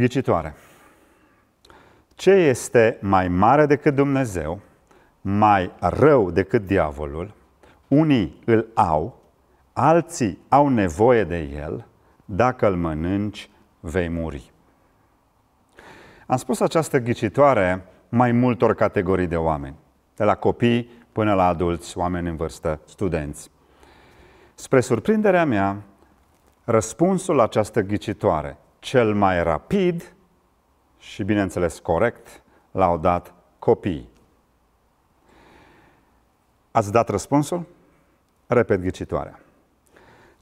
ghicitoare. Ce este mai mare decât Dumnezeu, mai rău decât diavolul, unii îl au, alții au nevoie de el, dacă îl mănânci, vei muri. Am spus această ghicitoare mai multor categorii de oameni, de la copii până la adulți, oameni în vârstă, studenți. Spre surprinderea mea, răspunsul la această ghicitoare cel mai rapid și, bineînțeles, corect, l-au dat copiii. Ați dat răspunsul? Repet ghicitoarea.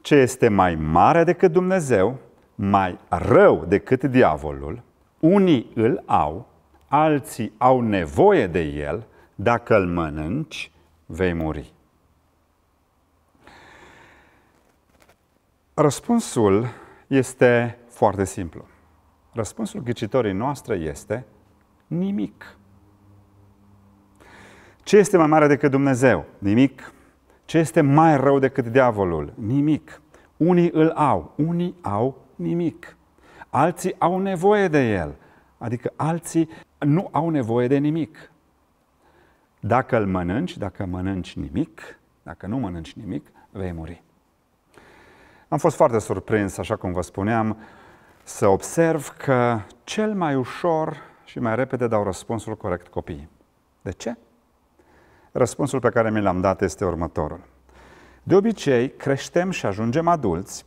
Ce este mai mare decât Dumnezeu, mai rău decât diavolul, unii îl au, alții au nevoie de el, dacă îl mănânci, vei muri. Răspunsul este foarte simplu. Răspunsul ghicitorii noastre este nimic. Ce este mai mare decât Dumnezeu? Nimic. Ce este mai rău decât diavolul? Nimic. Unii îl au, unii au nimic. Alții au nevoie de el. Adică alții nu au nevoie de nimic. Dacă îl mănânci, dacă mănânci nimic, dacă nu mănânci nimic, vei muri. Am fost foarte surprins, așa cum vă spuneam, să observ că cel mai ușor și mai repede dau răspunsul corect copiii. De ce? Răspunsul pe care mi l-am dat este următorul. De obicei, creștem și ajungem adulți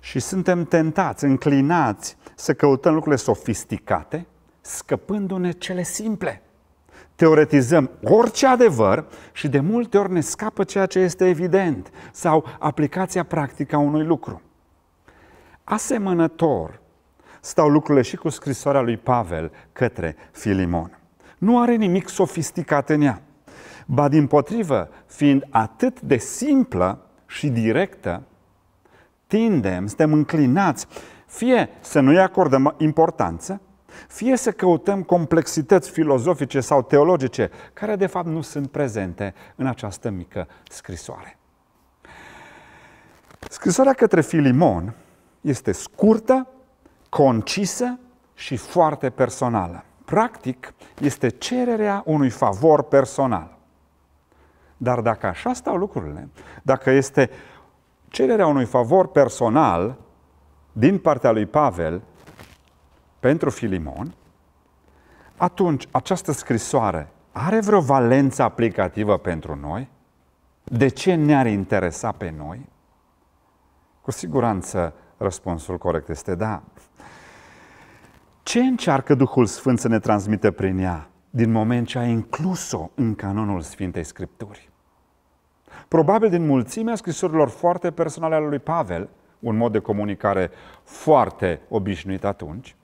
și suntem tentați, înclinați să căutăm lucrurile sofisticate, scăpându-ne cele simple. Teoretizăm orice adevăr și de multe ori ne scapă ceea ce este evident sau aplicația practică a unui lucru. Asemănător stau lucrurile și cu scrisoarea lui Pavel către Filimon. Nu are nimic sofisticat în ea, ba din potrivă, fiind atât de simplă și directă, tindem, suntem înclinați fie să nu-i acordăm importanță, fie să căutăm complexități filozofice sau teologice, care de fapt nu sunt prezente în această mică scrisoare. Scrisoarea către Filimon este scurtă, concisă și foarte personală. Practic, este cererea unui favor personal. Dar dacă așa stau lucrurile, dacă este cererea unui favor personal din partea lui Pavel pentru Filimon, atunci această scrisoare are vreo valență aplicativă pentru noi? De ce ne-ar interesa pe noi? Cu siguranță Răspunsul corect este da. Ce încearcă Duhul Sfânt să ne transmită prin ea, din moment ce a inclus-o în canonul Sfintei Scripturi? Probabil din mulțimea scrisorilor foarte personale ale lui Pavel, un mod de comunicare foarte obișnuit atunci,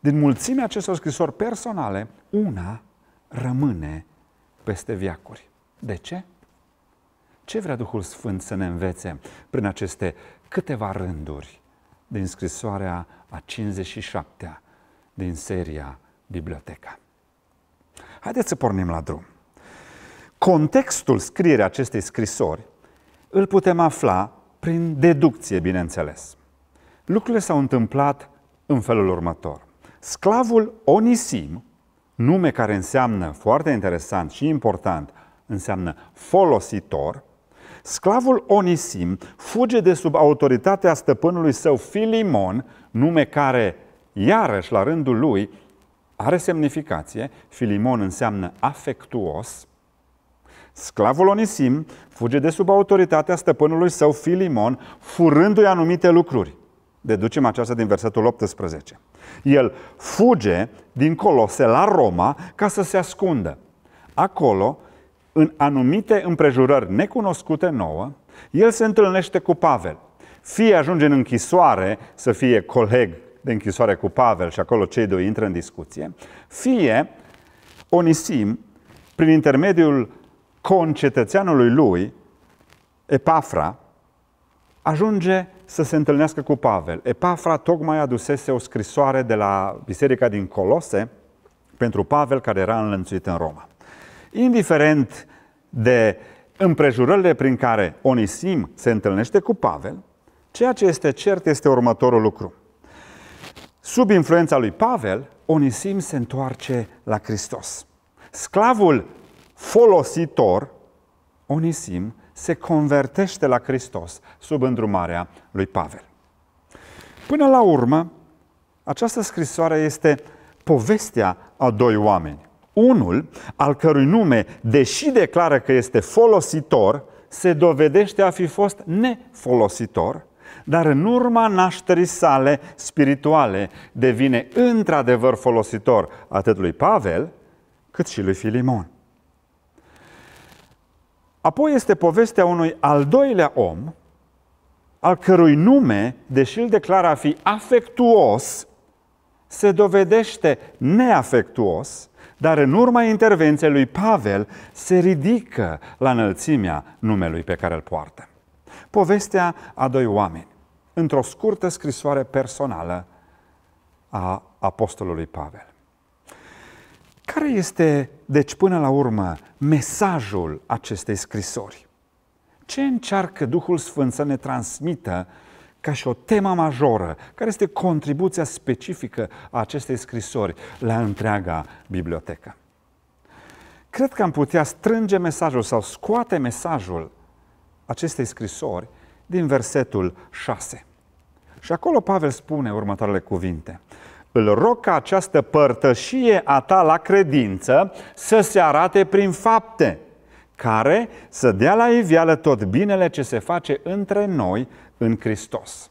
din mulțimea acestor scrisori personale, una rămâne peste viacuri. De ce? Ce vrea Duhul Sfânt să ne învețe prin aceste câteva rânduri din scrisoarea a 57-a din seria Biblioteca. Haideți să pornim la drum. Contextul scrierii acestei scrisori îl putem afla prin deducție, bineînțeles. Lucrurile s-au întâmplat în felul următor. Sclavul Onisim, nume care înseamnă foarte interesant și important, înseamnă folositor, Sclavul Onisim fuge de sub autoritatea stăpânului său Filimon, nume care, iarăși, la rândul lui, are semnificație. Filimon înseamnă afectuos. Sclavul Onisim fuge de sub autoritatea stăpânului său Filimon, furându-i anumite lucruri. Deducem aceasta din versetul 18. El fuge din Colose la Roma ca să se ascundă. Acolo în anumite împrejurări necunoscute nouă, el se întâlnește cu Pavel. Fie ajunge în închisoare să fie coleg de închisoare cu Pavel și acolo cei doi intră în discuție, fie Onisim, prin intermediul concetățeanului lui, Epafra, ajunge să se întâlnească cu Pavel. Epafra tocmai adusese o scrisoare de la biserica din Colose pentru Pavel care era înlănțuit în Roma indiferent de împrejurările prin care Onisim se întâlnește cu Pavel, ceea ce este cert este următorul lucru. Sub influența lui Pavel, Onisim se întoarce la Hristos. Sclavul folositor, Onisim, se convertește la Hristos sub îndrumarea lui Pavel. Până la urmă, această scrisoare este povestea a doi oameni, unul, al cărui nume, deși declară că este folositor, se dovedește a fi fost nefolositor, dar în urma nașterii sale spirituale devine într-adevăr folositor atât lui Pavel cât și lui Filimon. Apoi este povestea unui al doilea om, al cărui nume, deși îl declară a fi afectuos, se dovedește neafectuos dar în urma intervenției lui Pavel se ridică la înălțimea numelui pe care îl poartă. Povestea a doi oameni, într-o scurtă scrisoare personală a apostolului Pavel. Care este, deci, până la urmă, mesajul acestei scrisori? Ce încearcă Duhul Sfânt să ne transmită ca și o temă majoră, care este contribuția specifică a acestei scrisori la întreaga bibliotecă. Cred că am putea strânge mesajul sau scoate mesajul acestei scrisori din versetul 6. Și acolo Pavel spune următoarele cuvinte. Îl rog ca această părtășie a ta la credință să se arate prin fapte – care să dea la iveală tot binele ce se face între noi în Hristos.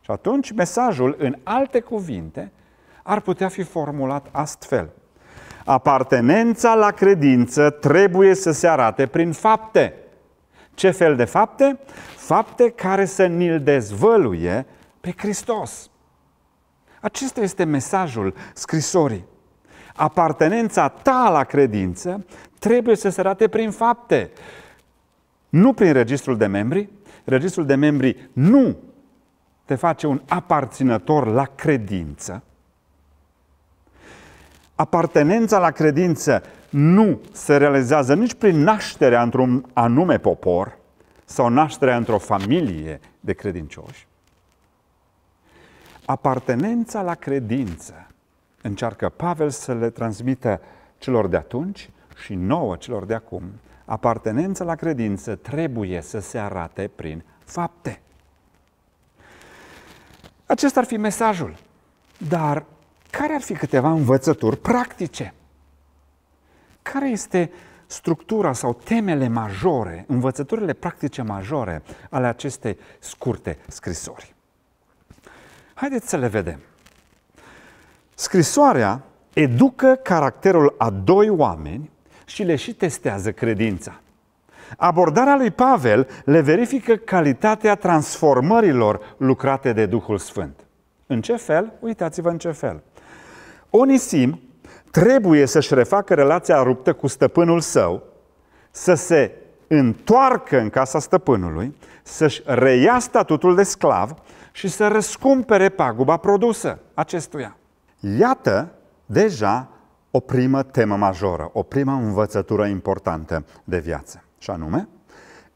Și atunci mesajul, în alte cuvinte, ar putea fi formulat astfel. Apartenența la credință trebuie să se arate prin fapte. Ce fel de fapte? Fapte care să ni-l dezvăluie pe Hristos. Acesta este mesajul scrisorii apartenența ta la credință trebuie să se rate prin fapte. Nu prin registrul de membri. Registrul de membri nu te face un aparținător la credință. Apartenența la credință nu se realizează nici prin nașterea într-un anume popor sau nașterea într-o familie de credincioși. Apartenența la credință încearcă Pavel să le transmită celor de atunci și nouă celor de acum. Apartenența la credință trebuie să se arate prin fapte. Acesta ar fi mesajul. Dar care ar fi câteva învățături practice? Care este structura sau temele majore, învățăturile practice majore ale acestei scurte scrisori? Haideți să le vedem. Scrisoarea educă caracterul a doi oameni și le și testează credința. Abordarea lui Pavel le verifică calitatea transformărilor lucrate de Duhul Sfânt. În ce fel? Uitați-vă în ce fel. Onisim trebuie să-și refacă relația ruptă cu stăpânul său, să se întoarcă în casa stăpânului, să-și reia statutul de sclav și să răscumpere paguba produsă acestuia. Iată deja o primă temă majoră, o primă învățătură importantă de viață. Și anume,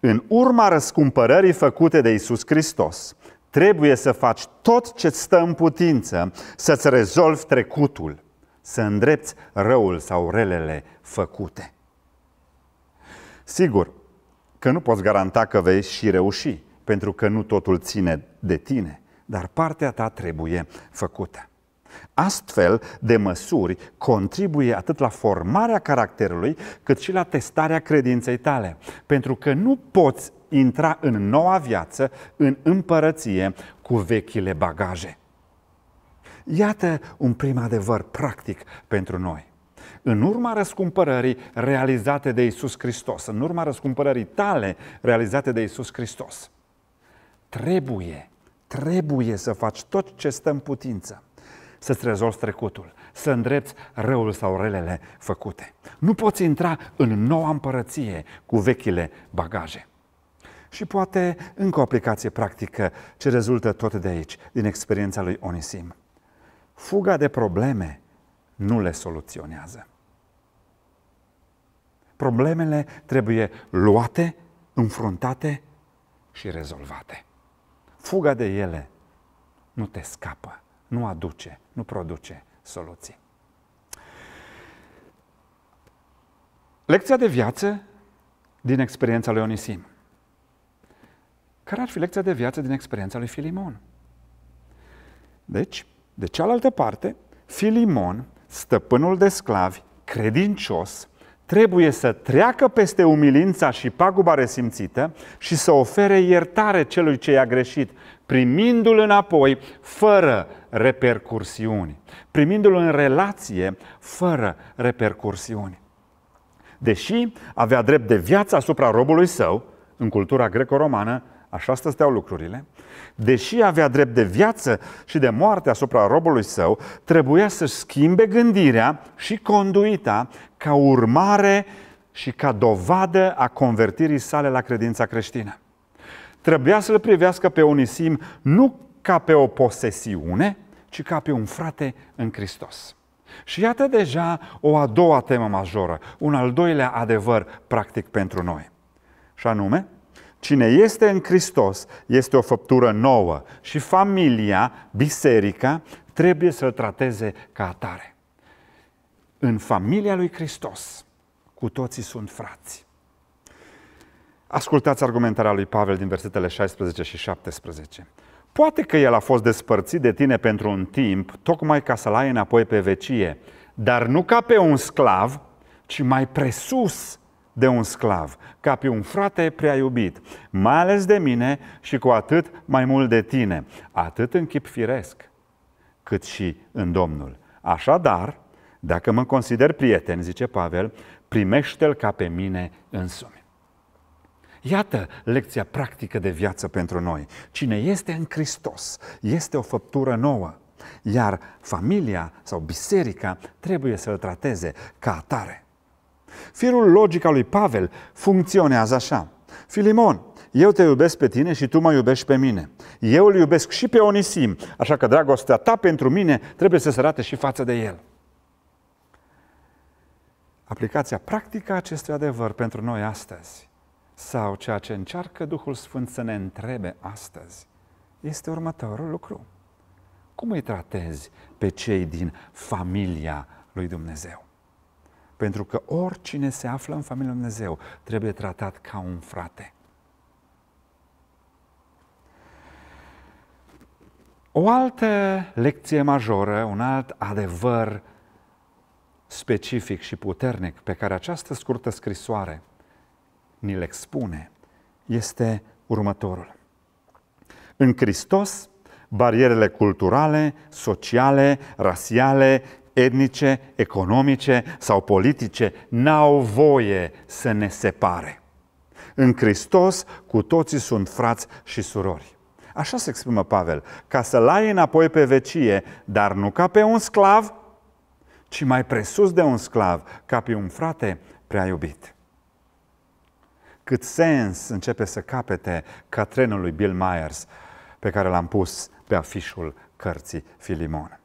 în urma răscumpărării făcute de Isus Hristos, trebuie să faci tot ce stă în putință să-ți rezolvi trecutul, să îndrepți răul sau relele făcute. Sigur că nu poți garanta că vei și reuși, pentru că nu totul ține de tine, dar partea ta trebuie făcută. Astfel de măsuri contribuie atât la formarea caracterului, cât și la testarea credinței tale, pentru că nu poți intra în noua viață, în împărăție, cu vechile bagaje. Iată un prim adevăr practic pentru noi. În urma răscumpărării realizate de Isus Hristos, în urma răscumpărării tale realizate de Isus Hristos, trebuie, trebuie să faci tot ce stă în putință să-ți rezolvi trecutul, să îndrepți răul sau relele făcute. Nu poți intra în noua împărăție cu vechile bagaje. Și poate încă o aplicație practică ce rezultă tot de aici, din experiența lui Onisim. Fuga de probleme nu le soluționează. Problemele trebuie luate, înfruntate și rezolvate. Fuga de ele nu te scapă, nu aduce nu produce soluții. Lecția de viață din experiența lui Onisim. Care ar fi lecția de viață din experiența lui Filimon? Deci, de cealaltă parte, Filimon, stăpânul de sclavi, credincios, trebuie să treacă peste umilința și paguba resimțită și să ofere iertare celui ce i-a greșit, primindu-l înapoi, fără repercursiuni, primindu-l în relație fără repercursiuni. Deși avea drept de viață asupra robului său, în cultura greco-romană, așa stăteau lucrurile, deși avea drept de viață și de moarte asupra robului său, trebuia să schimbe gândirea și conduita ca urmare și ca dovadă a convertirii sale la credința creștină. Trebuia să-l privească pe Onisim nu ca pe o posesiune, ci ca pe un frate în Hristos. Și iată deja o a doua temă majoră, un al doilea adevăr practic pentru noi. Și anume, cine este în Hristos este o făptură nouă și familia, biserica, trebuie să-l trateze ca atare. În familia lui Hristos, cu toții sunt frați. Ascultați argumentarea lui Pavel din versetele 16 și 17. Poate că el a fost despărțit de tine pentru un timp, tocmai ca să-l ai înapoi pe vecie, dar nu ca pe un sclav, ci mai presus de un sclav, ca pe un frate prea iubit, mai ales de mine și cu atât mai mult de tine, atât în chip firesc, cât și în Domnul. Așadar, dacă mă consider prieten, zice Pavel, primește-l ca pe mine însumi. Iată lecția practică de viață pentru noi. Cine este în Hristos este o făptură nouă, iar familia sau biserica trebuie să îl trateze ca atare. Firul logic al lui Pavel funcționează așa. Filimon, eu te iubesc pe tine și tu mă iubești pe mine. Eu îl iubesc și pe Onisim, așa că dragostea ta pentru mine trebuie să se arate și față de el. Aplicația practică a acestui adevăr pentru noi astăzi sau ceea ce încearcă Duhul Sfânt să ne întrebe astăzi este următorul lucru. Cum îi tratezi pe cei din familia lui Dumnezeu? Pentru că oricine se află în familia lui Dumnezeu trebuie tratat ca un frate. O altă lecție majoră, un alt adevăr specific și puternic pe care această scurtă scrisoare ni le expune este următorul. În Hristos, barierele culturale, sociale, rasiale, etnice, economice sau politice n-au voie să ne separe. În Hristos, cu toții sunt frați și surori. Așa se exprimă Pavel, ca să-l ai înapoi pe vecie, dar nu ca pe un sclav, ci mai presus de un sclav, ca pe un frate prea iubit cât sens începe să capete trenul lui Bill Myers pe care l-am pus pe afișul cărții Filimon.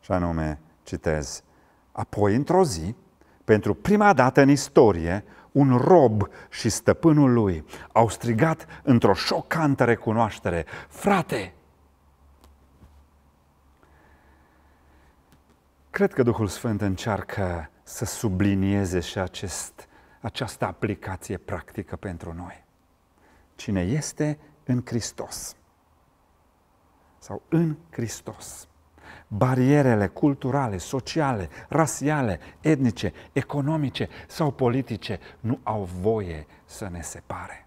Și anume, citez, Apoi, într-o zi, pentru prima dată în istorie, un rob și stăpânul lui au strigat într-o șocantă recunoaștere, Frate! Cred că Duhul Sfânt încearcă să sublinieze și acest această aplicație practică pentru noi. Cine este în Hristos sau în Hristos. Barierele culturale, sociale, rasiale, etnice, economice sau politice nu au voie să ne separe.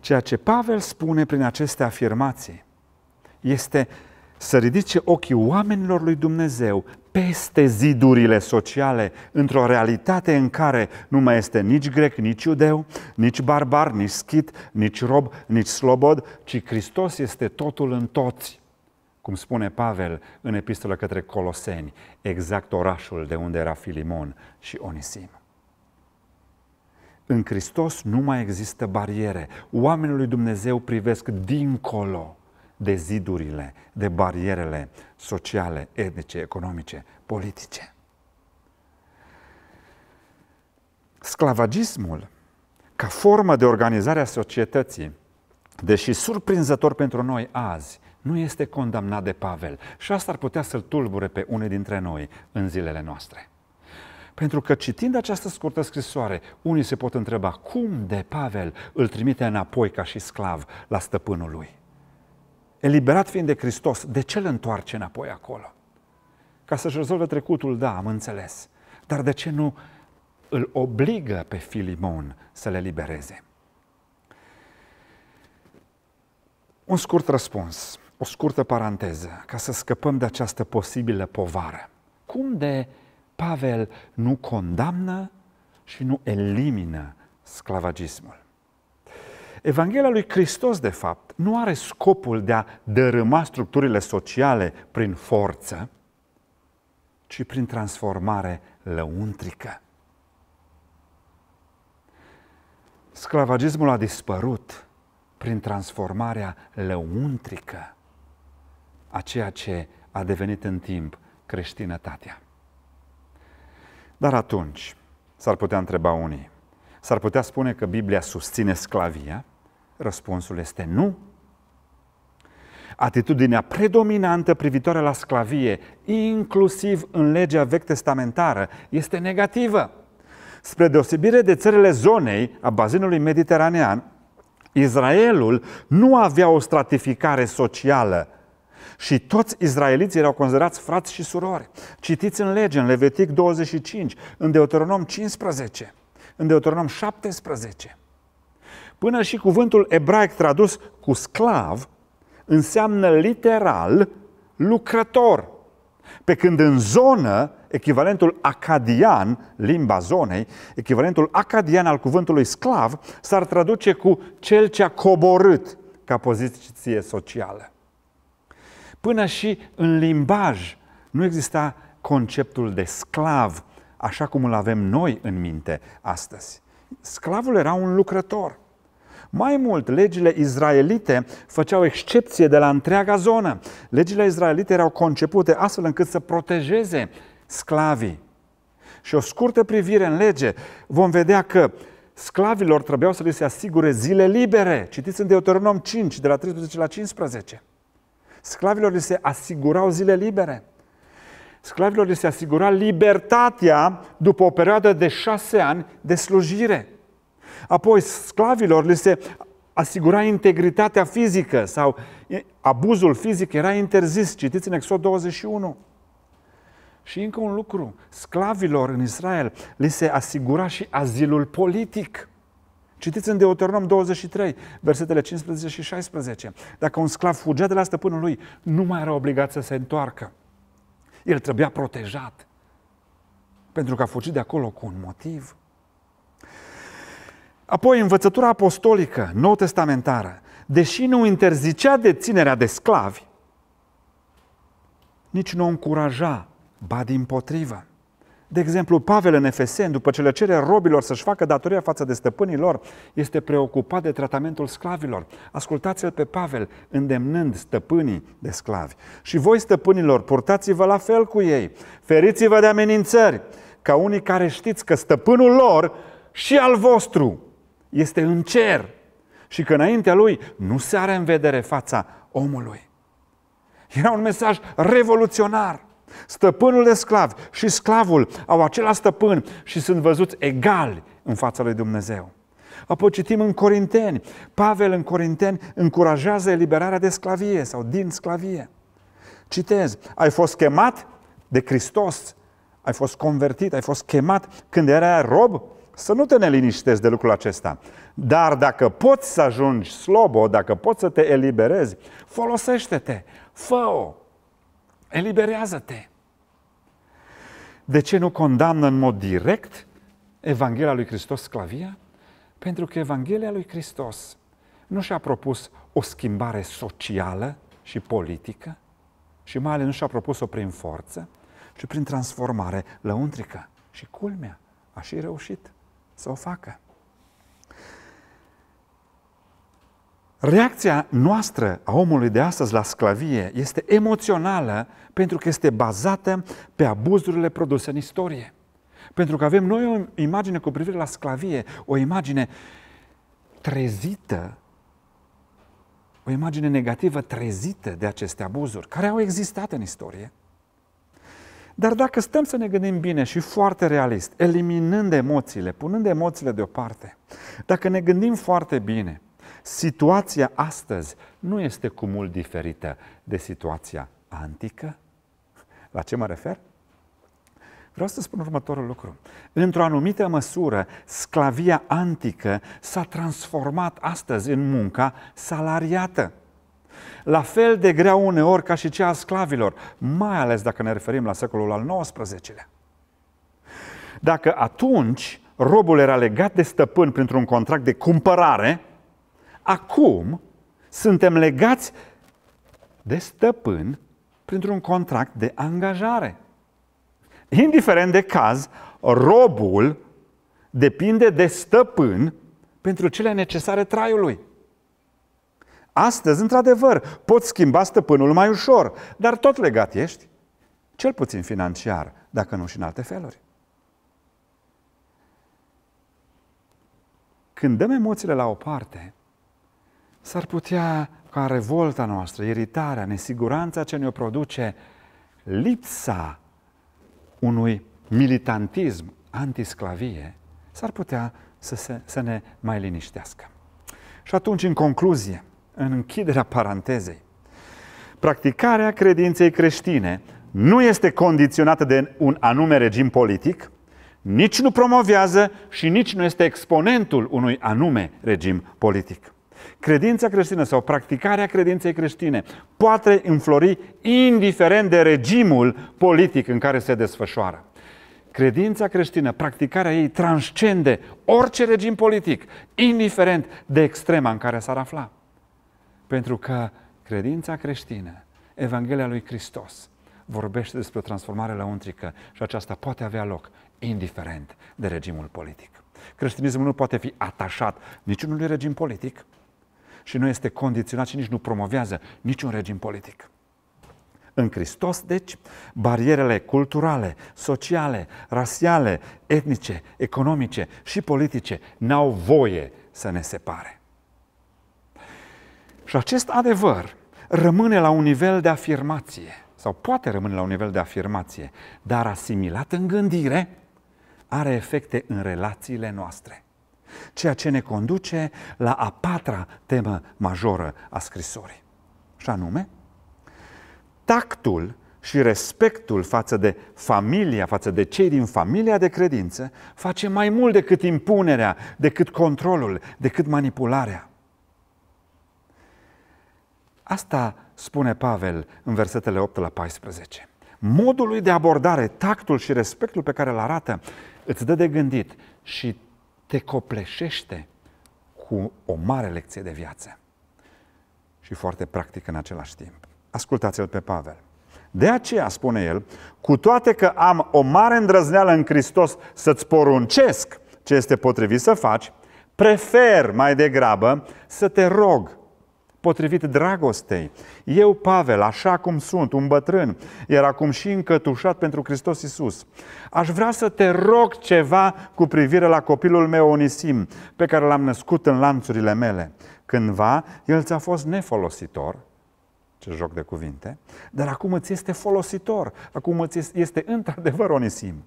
Ceea ce Pavel spune prin aceste afirmații este să ridice ochii oamenilor lui Dumnezeu peste zidurile sociale, într-o realitate în care nu mai este nici grec, nici iudeu, nici barbar, nici schit, nici rob, nici slobod, ci Hristos este totul în toți. Cum spune Pavel în epistola către Coloseni, exact orașul de unde era Filimon și Onisim. În Hristos nu mai există bariere. Oamenii lui Dumnezeu privesc dincolo de zidurile, de barierele sociale, etnice, economice, politice. Sclavagismul, ca formă de organizare a societății, deși surprinzător pentru noi azi, nu este condamnat de Pavel și asta ar putea să-l tulbure pe unii dintre noi în zilele noastre. Pentru că citind această scurtă scrisoare, unii se pot întreba cum de Pavel îl trimite înapoi ca și sclav la stăpânul lui eliberat fiind de Hristos, de ce îl întoarce înapoi acolo? Ca să-și rezolve trecutul, da, am înțeles. Dar de ce nu îl obligă pe Filimon să le libereze? Un scurt răspuns, o scurtă paranteză, ca să scăpăm de această posibilă povară. Cum de Pavel nu condamnă și nu elimină sclavagismul? Evanghelia lui Hristos, de fapt, nu are scopul de a dărâma structurile sociale prin forță, ci prin transformare lăuntrică. Sclavagismul a dispărut prin transformarea lăuntrică a ceea ce a devenit în timp creștinătatea. Dar atunci, s-ar putea întreba unii, s-ar putea spune că Biblia susține sclavia, Răspunsul este nu. Atitudinea predominantă privitoare la sclavie, inclusiv în legea vechi testamentară, este negativă. Spre deosebire de țările zonei a bazinului mediteranean, Israelul nu avea o stratificare socială și toți izraeliții erau considerați frați și surori. Citiți în lege, în Levitic 25, în Deuteronom 15, în Deuteronom 17. Până și cuvântul ebraic tradus cu sclav înseamnă literal lucrător. Pe când în zonă, echivalentul acadian, limba zonei, echivalentul acadian al cuvântului sclav s-ar traduce cu cel ce a coborât ca poziție socială. Până și în limbaj nu exista conceptul de sclav așa cum îl avem noi în minte astăzi. Sclavul era un lucrător. Mai mult, legile izraelite făceau excepție de la întreaga zonă. Legile izraelite erau concepute astfel încât să protejeze sclavii. Și o scurtă privire în lege, vom vedea că sclavilor trebuiau să li se asigure zile libere. Citiți în Deuteronom 5, de la 13 la 15. Sclavilor li se asigurau zile libere. Sclavilor li se asigura libertatea după o perioadă de șase ani de slujire. Apoi, sclavilor li se asigura integritatea fizică sau abuzul fizic era interzis. Citiți în Exod 21. Și încă un lucru, sclavilor în Israel li se asigura și azilul politic. Citiți în Deuteronom 23, versetele 15 și 16. Dacă un sclav fugea de la stăpânul lui, nu mai era obligat să se întoarcă. El trebuia protejat. Pentru că a fugit de acolo cu un motiv. Apoi, învățătura apostolică, nou testamentară, deși nu interzicea deținerea de sclavi, nici nu o încuraja, ba din potrivă. De exemplu, Pavel în Efesen, după ce le cere robilor să-și facă datoria față de stăpânii lor, este preocupat de tratamentul sclavilor. Ascultați-l pe Pavel, îndemnând stăpânii de sclavi. Și voi, stăpânilor, purtați-vă la fel cu ei, feriți-vă de amenințări, ca unii care știți că stăpânul lor și al vostru este în cer și că înaintea lui nu se are în vedere fața omului. Era un mesaj revoluționar. Stăpânul de sclav și sclavul au același stăpân și sunt văzuți egali în fața lui Dumnezeu. Apoi citim în Corinteni. Pavel în Corinteni încurajează eliberarea de sclavie sau din sclavie. Citez, ai fost chemat de Hristos, ai fost convertit, ai fost chemat când erai rob, să nu te neliniștezi de lucrul acesta. Dar dacă poți să ajungi slobo, dacă poți să te eliberezi, folosește-te, fă-o, eliberează-te. De ce nu condamnă în mod direct Evanghelia lui Hristos sclavia? Pentru că Evanghelia lui Hristos nu și-a propus o schimbare socială și politică și mai ales nu și-a propus-o prin forță, ci prin transformare lăuntrică și culmea. A și reușit să o facă. Reacția noastră a omului de astăzi la sclavie este emoțională pentru că este bazată pe abuzurile produse în istorie. Pentru că avem noi o imagine cu privire la sclavie, o imagine trezită, o imagine negativă trezită de aceste abuzuri care au existat în istorie dar dacă stăm să ne gândim bine și foarte realist, eliminând emoțiile, punând emoțiile deoparte, dacă ne gândim foarte bine, situația astăzi nu este cu mult diferită de situația antică? La ce mă refer? Vreau să spun următorul lucru. Într-o anumită măsură, sclavia antică s-a transformat astăzi în munca salariată la fel de grea uneori ca și cea a sclavilor, mai ales dacă ne referim la secolul al XIX-lea. Dacă atunci robul era legat de stăpân printr-un contract de cumpărare, acum suntem legați de stăpân printr-un contract de angajare. Indiferent de caz, robul depinde de stăpân pentru cele necesare traiului. Astăzi, într-adevăr, poți schimba stăpânul mai ușor, dar tot legat ești, cel puțin financiar, dacă nu și în alte feluri. Când dăm emoțiile la o parte, s-ar putea ca revolta noastră, iritarea, nesiguranța ce ne-o produce, lipsa unui militantism antisclavie, s-ar putea să, se, să ne mai liniștească. Și atunci, în concluzie, în închiderea parantezei. Practicarea credinței creștine nu este condiționată de un anume regim politic, nici nu promovează și nici nu este exponentul unui anume regim politic. Credința creștină sau practicarea credinței creștine poate înflori indiferent de regimul politic în care se desfășoară. Credința creștină, practicarea ei transcende orice regim politic, indiferent de extrema în care s-ar afla. Pentru că credința creștină, Evanghelia lui Hristos, vorbește despre o transformare untrică și aceasta poate avea loc indiferent de regimul politic. Creștinismul nu poate fi atașat niciunui regim politic și nu este condiționat și nici nu promovează niciun regim politic. În Hristos, deci, barierele culturale, sociale, rasiale, etnice, economice și politice n-au voie să ne separe. Și acest adevăr rămâne la un nivel de afirmație, sau poate rămâne la un nivel de afirmație, dar asimilat în gândire, are efecte în relațiile noastre. Ceea ce ne conduce la a patra temă majoră a scrisorii. Și anume, tactul și respectul față de familia, față de cei din familia de credință, face mai mult decât impunerea, decât controlul, decât manipularea. Asta spune Pavel în versetele 8 la 14. Modul lui de abordare, tactul și respectul pe care îl arată îți dă de gândit și te copleșește cu o mare lecție de viață și foarte practic în același timp. Ascultați-l pe Pavel. De aceea, spune el, cu toate că am o mare îndrăzneală în Hristos să-ți poruncesc ce este potrivit să faci, prefer mai degrabă să te rog potrivit dragostei. Eu, Pavel, așa cum sunt, un bătrân, iar acum și încătușat pentru Hristos Isus. Aș vrea să te rog ceva cu privire la copilul meu Onisim, pe care l-am născut în lanțurile mele. Cândva, el ți-a fost nefolositor, ce joc de cuvinte, dar acum îți este folositor, acum îți este, într-adevăr Onisim.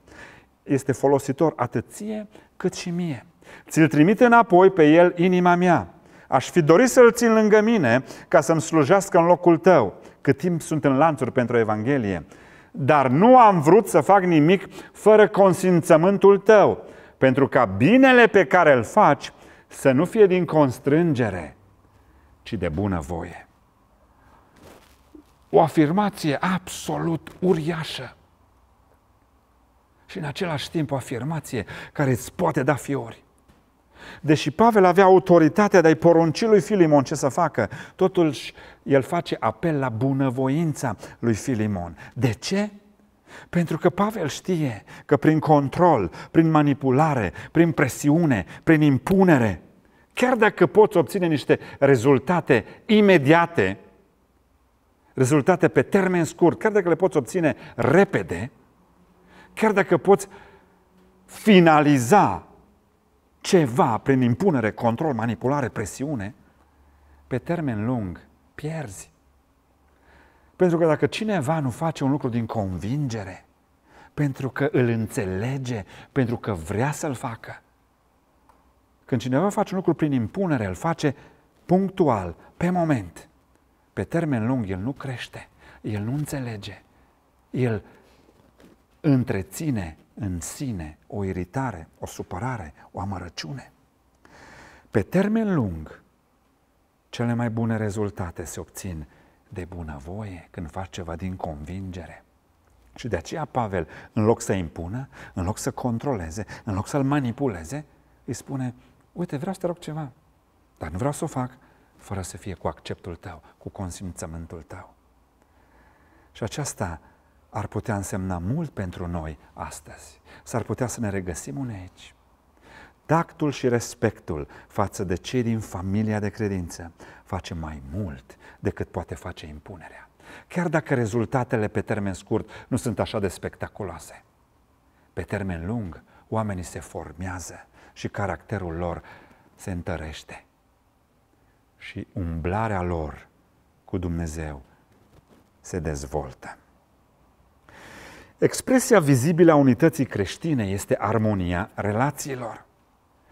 Este folositor atât ție cât și mie. Ți-l trimite înapoi pe el inima mea Aș fi dorit să-l țin lângă mine ca să-mi slujească în locul tău, cât timp sunt în lanțuri pentru Evanghelie. Dar nu am vrut să fac nimic fără consimțământul tău, pentru ca binele pe care îl faci să nu fie din constrângere, ci de bună voie. O afirmație absolut uriașă. Și în același timp o afirmație care îți poate da fiori. Deși Pavel avea autoritatea de a-i porunci lui Filimon ce să facă, totuși el face apel la bunăvoința lui Filimon. De ce? Pentru că Pavel știe că prin control, prin manipulare, prin presiune, prin impunere, chiar dacă poți obține niște rezultate imediate, rezultate pe termen scurt, chiar dacă le poți obține repede, chiar dacă poți finaliza ceva prin impunere, control, manipulare, presiune, pe termen lung pierzi. Pentru că dacă cineva nu face un lucru din convingere, pentru că îl înțelege, pentru că vrea să-l facă, când cineva face un lucru prin impunere, îl face punctual, pe moment, pe termen lung, el nu crește, el nu înțelege, el întreține în sine o iritare, o supărare, o amărăciune. Pe termen lung, cele mai bune rezultate se obțin de bunăvoie când faci ceva din convingere. Și de aceea Pavel, în loc să impună, în loc să controleze, în loc să-l manipuleze, îi spune, uite, vreau să te rog ceva, dar nu vreau să o fac fără să fie cu acceptul tău, cu consimțământul tău. Și aceasta ar putea însemna mult pentru noi astăzi. S-ar putea să ne regăsim uneici. aici. Tactul și respectul față de cei din familia de credință face mai mult decât poate face impunerea. Chiar dacă rezultatele pe termen scurt nu sunt așa de spectaculoase. Pe termen lung, oamenii se formează și caracterul lor se întărește. Și umblarea lor cu Dumnezeu se dezvoltă. Expresia vizibilă a unității creștine este armonia relațiilor.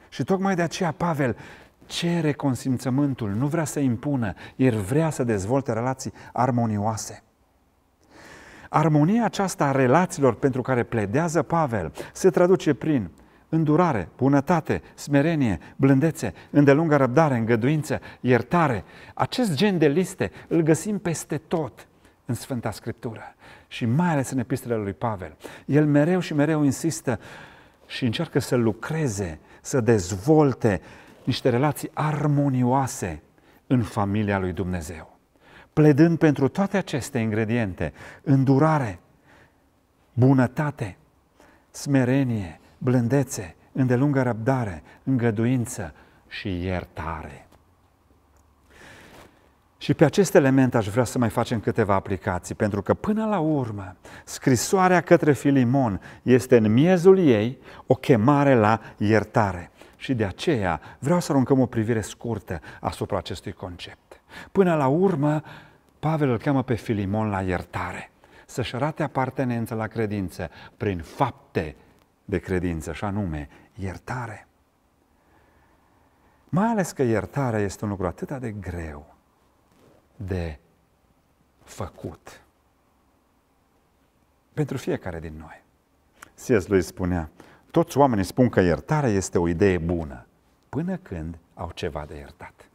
Și tocmai de aceea Pavel cere consimțământul, nu vrea să impună, el vrea să dezvolte relații armonioase. Armonia aceasta a relațiilor pentru care pledează Pavel se traduce prin îndurare, bunătate, smerenie, blândețe, îndelungă răbdare, îngăduință, iertare. Acest gen de liste îl găsim peste tot în Sfânta Scriptură și mai ales în epistolele lui Pavel. El mereu și mereu insistă și încearcă să lucreze, să dezvolte niște relații armonioase în familia lui Dumnezeu. Pledând pentru toate aceste ingrediente, îndurare, bunătate, smerenie, blândețe, îndelungă răbdare, îngăduință și iertare. Și pe acest element aș vrea să mai facem câteva aplicații, pentru că până la urmă, scrisoarea către Filimon este în miezul ei o chemare la iertare. Și de aceea vreau să aruncăm o privire scurtă asupra acestui concept. Până la urmă, Pavel îl cheamă pe Filimon la iertare, să-și arate apartenență la credință prin fapte de credință, și anume iertare. Mai ales că iertarea este un lucru atât de greu, de făcut pentru fiecare din noi. C.S. lui spunea, toți oamenii spun că iertarea este o idee bună, până când au ceva de iertat.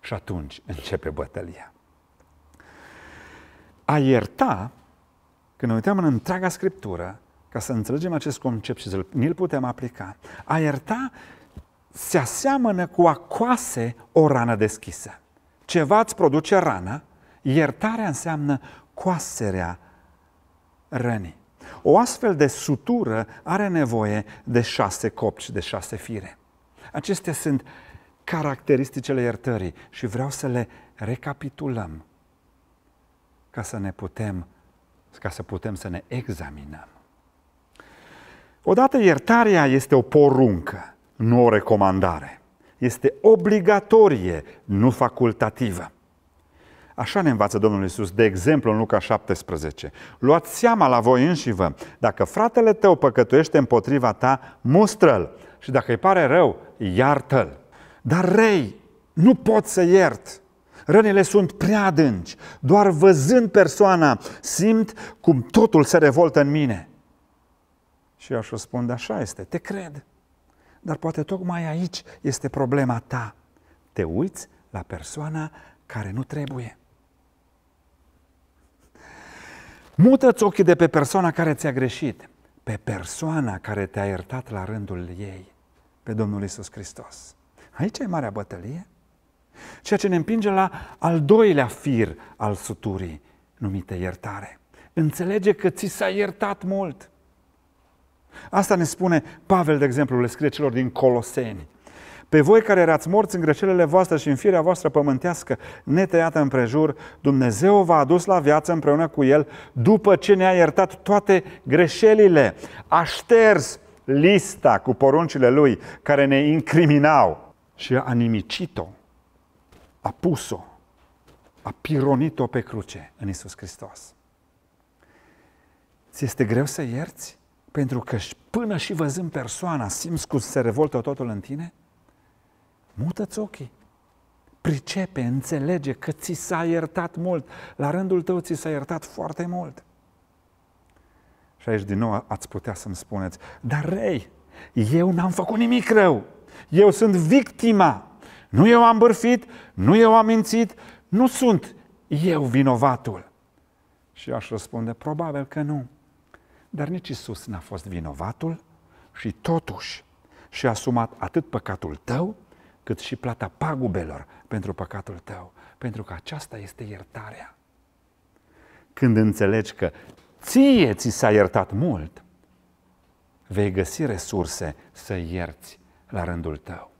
Și atunci începe bătălia. A ierta, când ne uităm în întreaga Scriptură, ca să înțelegem acest concept și să ne-l putem aplica, a ierta se aseamănă cu a coase o rană deschisă ceva îți produce rana, iertarea înseamnă coaserea rănii. O astfel de sutură are nevoie de șase copci, de șase fire. Acestea sunt caracteristicele iertării și vreau să le recapitulăm ca să ne putem ca să putem să ne examinăm. Odată iertarea este o poruncă, nu o recomandare este obligatorie, nu facultativă. Așa ne învață Domnul Isus, de exemplu, în Luca 17. Luați seama la voi înși vă, dacă fratele tău păcătuiește împotriva ta, mustră-l și dacă îi pare rău, iartă-l. Dar rei, nu pot să iert. Rănile sunt prea adânci. Doar văzând persoana, simt cum totul se revoltă în mine. Și eu aș răspunde, așa este, te cred. Dar poate tocmai aici este problema ta. Te uiți la persoana care nu trebuie. Mută-ți ochii de pe persoana care ți-a greșit, pe persoana care te-a iertat la rândul ei, pe Domnul Isus Hristos. Aici e marea bătălie, ceea ce ne împinge la al doilea fir al suturii, numite iertare. Înțelege că ți s-a iertat mult. Asta ne spune Pavel, de exemplu, le scrie celor din Coloseni. Pe voi care erați morți în greșelile voastre și în firea voastră pământească, netăiată împrejur, Dumnezeu v-a adus la viață împreună cu El după ce ne-a iertat toate greșelile. A șters lista cu poruncile Lui care ne incriminau și a nimicit-o, a pus-o, a pironit-o pe cruce în Isus Hristos. Ți este greu să ierți? Pentru că până și văzând persoana, simți cum se revoltă totul în tine? Mută-ți ochii. Pricepe, înțelege că ți s-a iertat mult. La rândul tău ți s-a iertat foarte mult. Și aici din nou ați putea să-mi spuneți, dar rei, eu n-am făcut nimic rău. Eu sunt victima. Nu eu am bârfit, nu eu am mințit, nu sunt eu vinovatul. Și aș răspunde, probabil că nu. Dar nici Isus n-a fost vinovatul și totuși și-a asumat atât păcatul tău, cât și plata pagubelor pentru păcatul tău, pentru că aceasta este iertarea. Când înțelegi că ție ți s-a iertat mult, vei găsi resurse să ierți la rândul tău.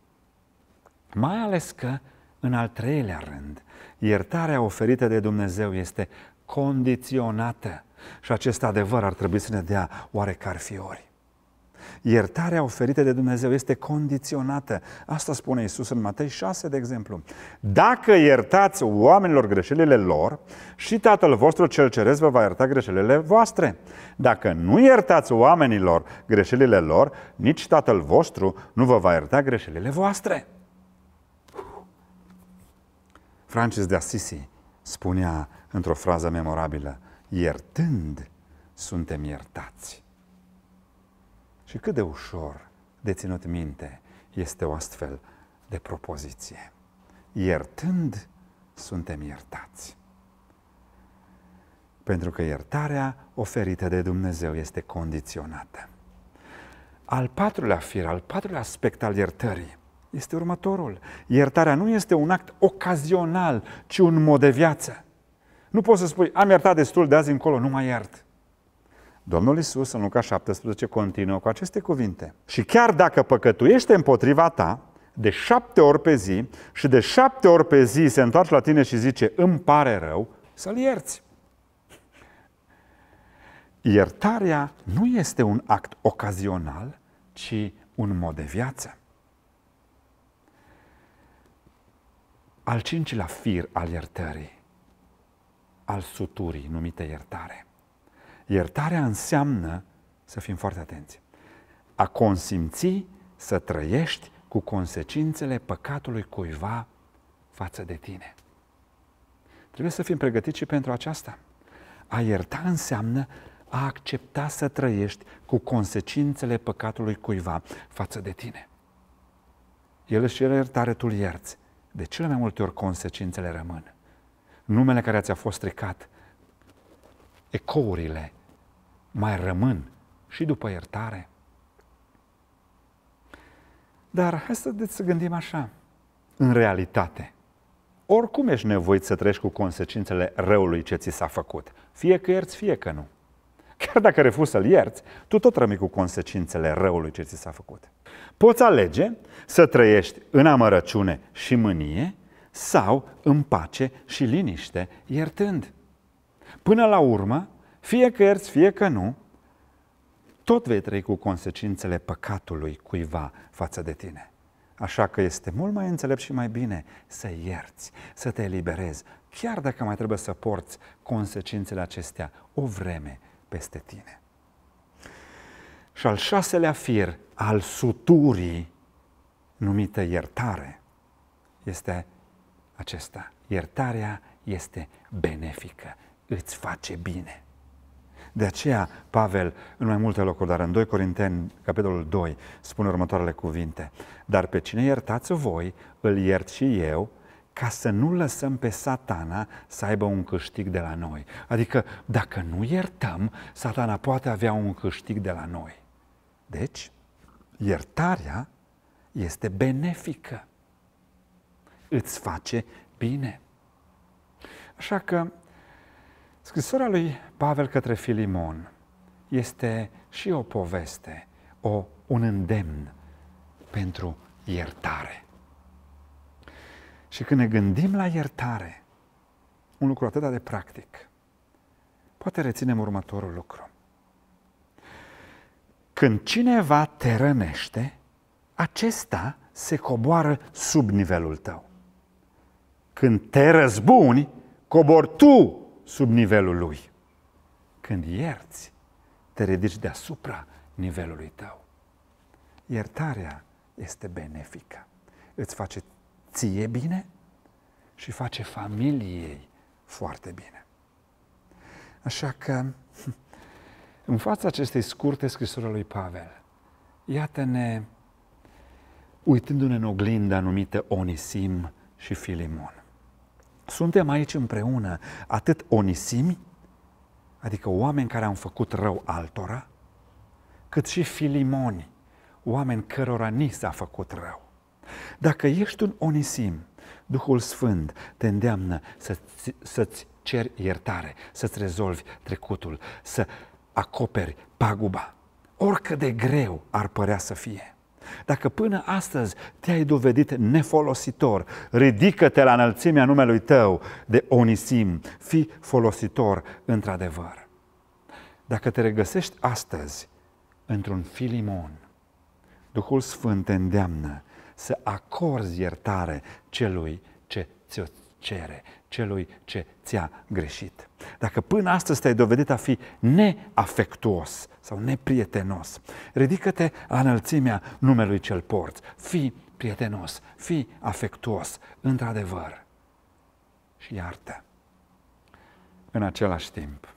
Mai ales că, în al treilea rând, iertarea oferită de Dumnezeu este condiționată și acest adevăr ar trebui să ne dea oarecare fiori. Iertarea oferită de Dumnezeu este condiționată. Asta spune Isus în Matei 6, de exemplu. Dacă iertați oamenilor greșelile lor, și Tatăl vostru cel ceresc vă va ierta greșelile voastre. Dacă nu iertați oamenilor greșelile lor, nici Tatăl vostru nu vă va ierta greșelile voastre. Francis de Assisi spunea într-o frază memorabilă, iertând, suntem iertați. Și cât de ușor de ținut minte este o astfel de propoziție. Iertând, suntem iertați. Pentru că iertarea oferită de Dumnezeu este condiționată. Al patrulea fir, al patrulea aspect al iertării este următorul. Iertarea nu este un act ocazional, ci un mod de viață. Nu poți să spui, am iertat destul de azi încolo, nu mai iert. Domnul Isus în Luca 17 continuă cu aceste cuvinte. Și chiar dacă păcătuiește împotriva ta, de șapte ori pe zi și de șapte ori pe zi se întoarce la tine și zice, îmi pare rău, să-l ierți. Iertarea nu este un act ocazional, ci un mod de viață. Al cincilea fir al iertării al suturii, numită iertare. Iertarea înseamnă, să fim foarte atenți, a consimți să trăiești cu consecințele păcatului cuiva față de tine. Trebuie să fim pregătiți și pentru aceasta. A ierta înseamnă a accepta să trăiești cu consecințele păcatului cuiva față de tine. El își cere iertare, tu ierți. De cele mai multe ori consecințele rămân numele care ți-a fost stricat, ecourile mai rămân și după iertare. Dar hai să să gândim așa, în realitate. Oricum ești nevoit să treci cu consecințele răului ce ți s-a făcut. Fie că ierți, fie că nu. Chiar dacă refuzi să-l ierți, tu tot rămâi cu consecințele răului ce ți s-a făcut. Poți alege să trăiești în amărăciune și mânie sau în pace și liniște, iertând. Până la urmă, fie că ierți, fie că nu, tot vei trăi cu consecințele păcatului cuiva față de tine. Așa că este mult mai înțelept și mai bine să ierți, să te eliberezi, chiar dacă mai trebuie să porți consecințele acestea o vreme peste tine. Și al șaselea fir al suturii numită iertare este acesta. Iertarea este benefică, îți face bine. De aceea Pavel, în mai multe locuri, dar în 2 Corinteni, capitolul 2, spune următoarele cuvinte. Dar pe cine iertați voi, îl iert și eu, ca să nu lăsăm pe satana să aibă un câștig de la noi. Adică, dacă nu iertăm, satana poate avea un câștig de la noi. Deci, iertarea este benefică îți face bine. Așa că scrisoarea lui Pavel către Filimon este și o poveste, o, un îndemn pentru iertare. Și când ne gândim la iertare, un lucru atât de practic, poate reținem următorul lucru. Când cineva te rănește, acesta se coboară sub nivelul tău. Când te răzbuni, cobori tu sub nivelul lui. Când ierți, te ridici deasupra nivelului tău. Iertarea este benefică. Îți face ție bine și face familiei foarte bine. Așa că, în fața acestei scurte scrisori lui Pavel, iată-ne uitându-ne în oglinda numită Onisim și Filimon. Suntem aici împreună atât onisimi, adică oameni care au făcut rău altora, cât și filimoni, oameni cărora ni s-a făcut rău. Dacă ești un onisim, Duhul Sfânt te îndeamnă să, să-ți ceri iertare, să-ți rezolvi trecutul, să acoperi paguba, oricât de greu ar părea să fie. Dacă până astăzi te-ai dovedit nefolositor, ridică-te la înălțimea numelui tău de Onisim, fi folositor într-adevăr. Dacă te regăsești astăzi într-un filimon, Duhul Sfânt te îndeamnă să acorzi iertare celui ce ți-o cere, celui ce ți-a greșit. Dacă până astăzi te-ai dovedit a fi neafectuos sau neprietenos, ridică-te la înălțimea numelui cel porți. Fii prietenos, fii afectuos, într-adevăr. Și iartă. În același timp,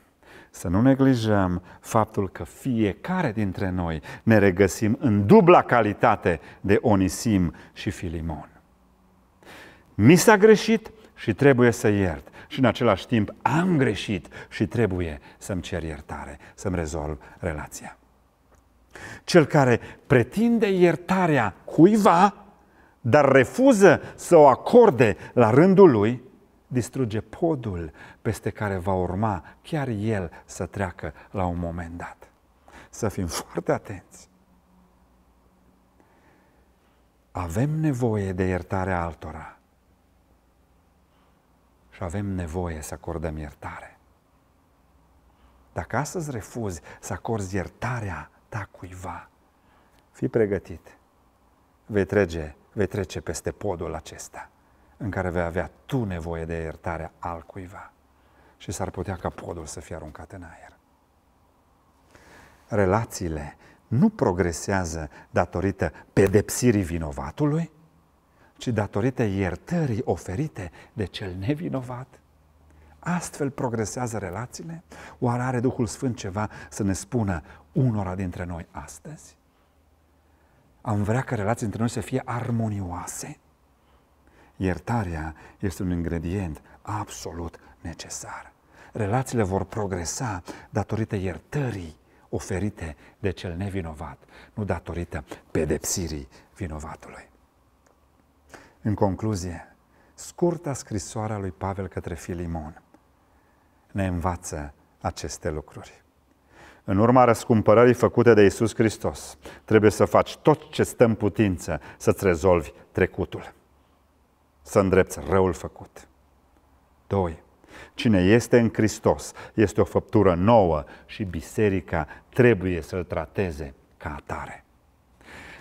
să nu neglijăm faptul că fiecare dintre noi ne regăsim în dubla calitate de Onisim și Filimon. Mi s-a greșit și trebuie să iert. Și în același timp am greșit și trebuie să-mi cer iertare, să-mi rezolv relația. Cel care pretinde iertarea cuiva, dar refuză să o acorde la rândul lui, distruge podul peste care va urma chiar el să treacă la un moment dat. Să fim foarte atenți. Avem nevoie de iertarea altora și avem nevoie să acordăm iertare. Dacă astăzi refuzi să acorzi iertarea ta cuiva, fii pregătit. Vei trece, vei trece peste podul acesta în care vei avea tu nevoie de iertarea al cuiva și s-ar putea ca podul să fie aruncat în aer. Relațiile nu progresează datorită pedepsirii vinovatului, ci datorită iertării oferite de cel nevinovat. Astfel progresează relațiile? Oare are Duhul Sfânt ceva să ne spună unora dintre noi astăzi? Am vrea ca relații între noi să fie armonioase. Iertarea este un ingredient absolut necesar. Relațiile vor progresa datorită iertării oferite de cel nevinovat, nu datorită pedepsirii vinovatului. În concluzie, scurta scrisoarea lui Pavel către Filimon ne învață aceste lucruri. În urma răscumpărării făcute de Isus Hristos, trebuie să faci tot ce stă în putință să-ți rezolvi trecutul, să îndrepți răul făcut. 2. Cine este în Hristos este o făptură nouă și biserica trebuie să-l trateze ca atare.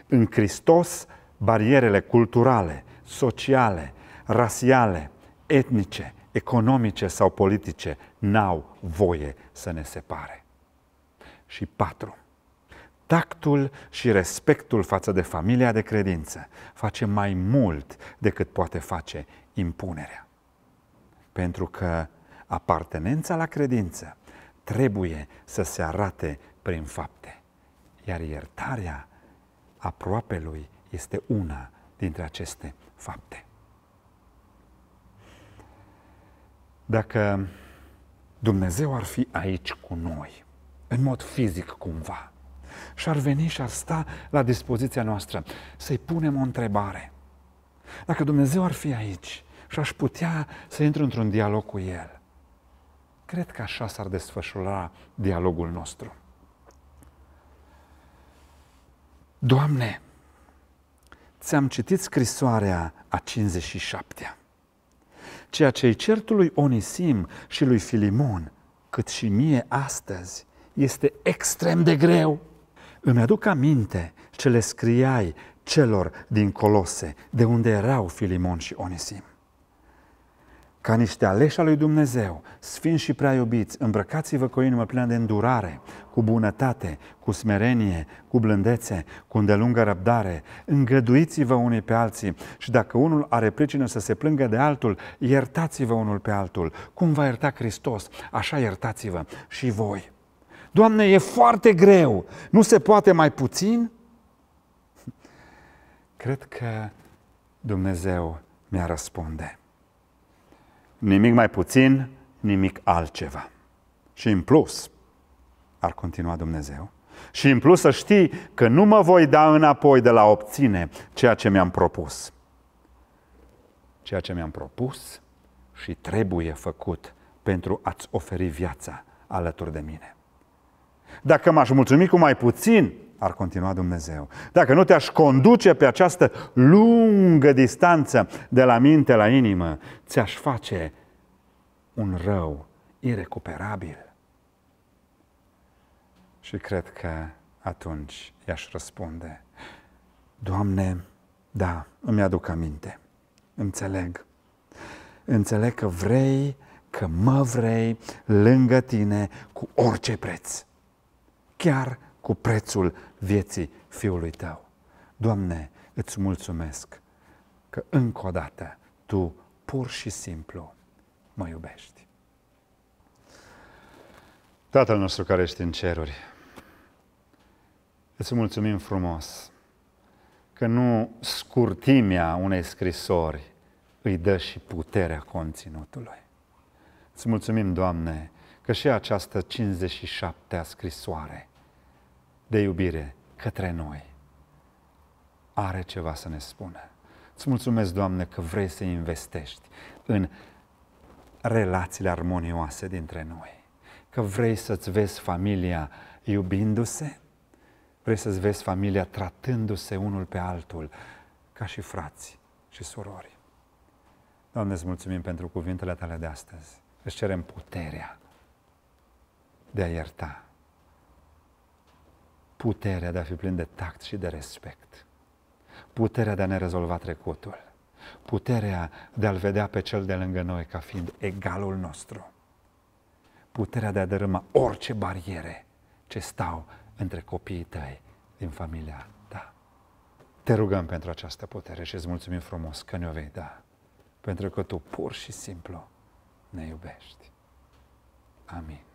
În Hristos, barierele culturale sociale, rasiale, etnice, economice sau politice n-au voie să ne separe. Și patru, tactul și respectul față de familia de credință face mai mult decât poate face impunerea. Pentru că apartenența la credință trebuie să se arate prin fapte, iar iertarea aproape lui este una dintre aceste fapte. Dacă Dumnezeu ar fi aici cu noi, în mod fizic cumva, și ar veni și ar sta la dispoziția noastră, să-i punem o întrebare. Dacă Dumnezeu ar fi aici și aș putea să intru într-un dialog cu El, cred că așa s-ar desfășura dialogul nostru. Doamne, ți-am citit scrisoarea a 57-a. Ceea ce e certul lui Onisim și lui Filimon, cât și mie astăzi, este extrem de greu. Îmi aduc aminte ce le scriai celor din Colose, de unde erau Filimon și Onisim ca niște aleși al lui Dumnezeu, sfinți și prea iubiți, îmbrăcați-vă cu o inimă plină de îndurare, cu bunătate, cu smerenie, cu blândețe, cu îndelungă răbdare. Îngăduiți-vă unii pe alții și dacă unul are pricină să se plângă de altul, iertați-vă unul pe altul. Cum va ierta Hristos, așa iertați-vă și voi. Doamne, e foarte greu, nu se poate mai puțin? Cred că Dumnezeu mi-a răspunde nimic mai puțin, nimic altceva. Și în plus, ar continua Dumnezeu, și în plus să știi că nu mă voi da înapoi de la obține ceea ce mi-am propus. Ceea ce mi-am propus și trebuie făcut pentru a-ți oferi viața alături de mine. Dacă m-aș mulțumi cu mai puțin, ar continua Dumnezeu. Dacă nu te-aș conduce pe această lungă distanță de la minte la inimă, ți-aș face un rău irecuperabil. Și cred că atunci i-aș răspunde, Doamne, da, îmi aduc aminte, înțeleg. Înțeleg că vrei, că mă vrei lângă tine cu orice preț, chiar cu prețul vieții fiului tău. Doamne, îți mulțumesc că încă o dată tu pur și simplu mă iubești. Tatăl nostru care ești în ceruri, îți mulțumim frumos că nu scurtimea unei scrisori îi dă și puterea conținutului. Îți mulțumim, Doamne, că și această 57-a scrisoare – de iubire către noi are ceva să ne spună. Îți mulțumesc, Doamne, că vrei să investești în relațiile armonioase dintre noi. Că vrei să-ți vezi familia iubindu-se, vrei să-ți vezi familia tratându-se unul pe altul ca și frați și surori. Doamne, îți mulțumim pentru cuvintele tale de astăzi. Îți cerem puterea de a ierta puterea de a fi plin de tact și de respect, puterea de a ne rezolva trecutul, puterea de a-L vedea pe Cel de lângă noi ca fiind egalul nostru, puterea de a dărâma orice bariere ce stau între copiii tăi din familia ta. Te rugăm pentru această putere și îți mulțumim frumos că ne-o vei da, pentru că tu pur și simplu ne iubești. Amin.